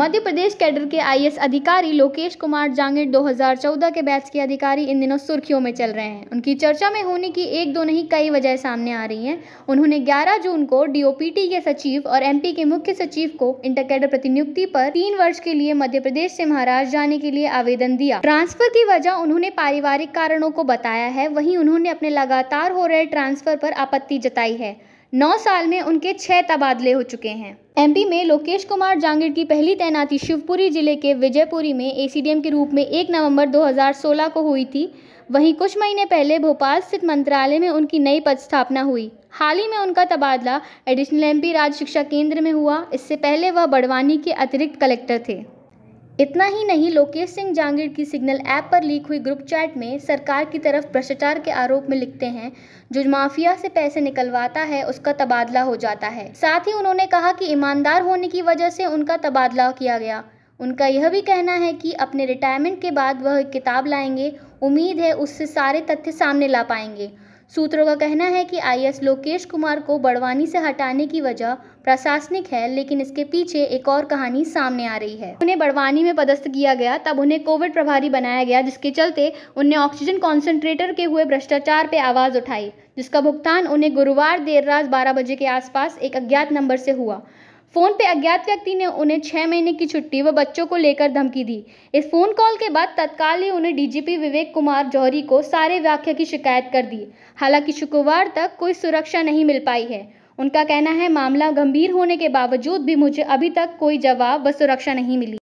मध्य प्रदेश cadre के IAS अधिकारी लोकेश कुमार जांगिड़ 2014 के बैच के अधिकारी इन दिनों सुर्खियों में चल रहे हैं उनकी चर्चा में होने की एक दो नहीं कई वजह सामने आ रही हैं उन्होंने 11 जून को डीओपीटी के सचिव और एमपी के मुख्य सचिव को इंटर कैडर प्रतिनियुक्ति पर तीन वर्ष के लिए मध्य प्रदेश से महाराष्ट्र जाने के लिए आवेदन दिया ट्रांसफर की वजह उन्होंने पारिवारिक कारणों को बताया है वहीं उन्होंने अपने लगातार हो रहे ट्रांसफर पर आपत्ति जताई है नौ साल में उनके छः तबादले हो चुके हैं एमपी में लोकेश कुमार जांगिड़ की पहली तैनाती शिवपुरी जिले के विजयपुरी में एसीडीएम के रूप में 1 नवंबर 2016 को हुई थी वहीं कुछ महीने पहले भोपाल स्थित मंत्रालय में उनकी नई पद स्थापना हुई हाल ही में उनका तबादला एडिशनल एमपी राज्य शिक्षा केंद्र में हुआ इससे पहले वह बड़वानी के अतिरिक्त कलेक्टर थे इतना ही नहीं लोकेश सिंह जांगिड़ की सिग्नल ऐप पर लीक हुई ग्रुप चैट में सरकार की तरफ भ्रष्टाचार के आरोप में लिखते हैं जो माफिया से पैसे निकलवाता है उसका तबादला हो जाता है साथ ही उन्होंने कहा कि ईमानदार होने की वजह से उनका तबादला किया गया उनका यह भी कहना है कि अपने रिटायरमेंट के बाद वह किताब लाएंगे उम्मीद है उससे सारे तथ्य सामने ला पाएंगे सूत्रों का कहना है कि आई लोकेश कुमार को बड़वानी से हटाने की वजह प्रशासनिक है लेकिन इसके पीछे एक और कहानी सामने आ रही है उन्हें बड़वानी में पदस्थ किया गया तब उन्हें कोविड प्रभारी बनाया गया जिसके चलते उन्हें ऑक्सीजन कॉन्सेंट्रेटर के हुए भ्रष्टाचार पर आवाज़ उठाई जिसका भुगतान उन्हें गुरुवार देर रात बारह बजे के आसपास एक अज्ञात नंबर से हुआ फ़ोन पे अज्ञात व्यक्ति ने उन्हें छह महीने की छुट्टी व बच्चों को लेकर धमकी दी इस फ़ोन कॉल के बाद तत्काल ही उन्हें डीजीपी विवेक कुमार जौहरी को सारे व्याख्या की शिकायत कर दी हालांकि शुक्रवार तक कोई सुरक्षा नहीं मिल पाई है उनका कहना है मामला गंभीर होने के बावजूद भी मुझे अभी तक कोई जवाब व सुरक्षा नहीं मिली